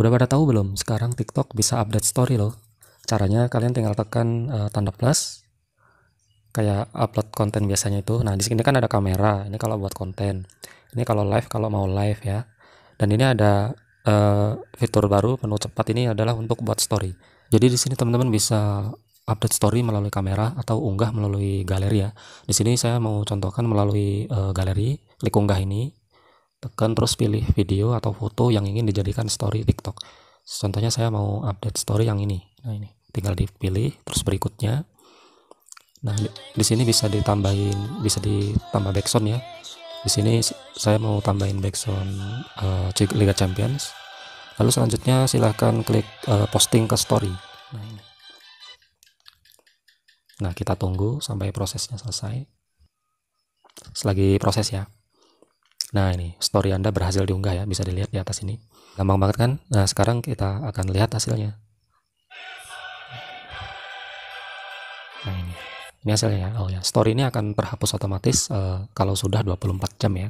Udah pada tahu belum? Sekarang TikTok bisa update story loh. Caranya kalian tinggal tekan uh, tanda plus kayak upload konten biasanya itu. Nah, di sini kan ada kamera. Ini kalau buat konten. Ini kalau live kalau mau live ya. Dan ini ada uh, fitur baru penuh cepat ini adalah untuk buat story. Jadi di sini teman-teman bisa update story melalui kamera atau unggah melalui galeri ya. Di sini saya mau contohkan melalui uh, galeri, klik unggah ini tekan terus pilih video atau foto yang ingin dijadikan story TikTok contohnya saya mau update story yang ini nah ini tinggal dipilih terus berikutnya nah di, sini bisa ditambahin bisa ditambah background ya di sini saya mau tambahin background uh, eh, Liga Champions lalu selanjutnya silahkan klik uh, posting ke story nah, ini. nah kita tunggu sampai prosesnya selesai selagi proses ya Nah ini story Anda berhasil diunggah ya, bisa dilihat di atas ini. Gampang banget kan? Nah sekarang kita akan lihat hasilnya. Nah ini, ini hasilnya ya. Oh ya, story ini akan terhapus otomatis uh, kalau sudah 24 jam ya.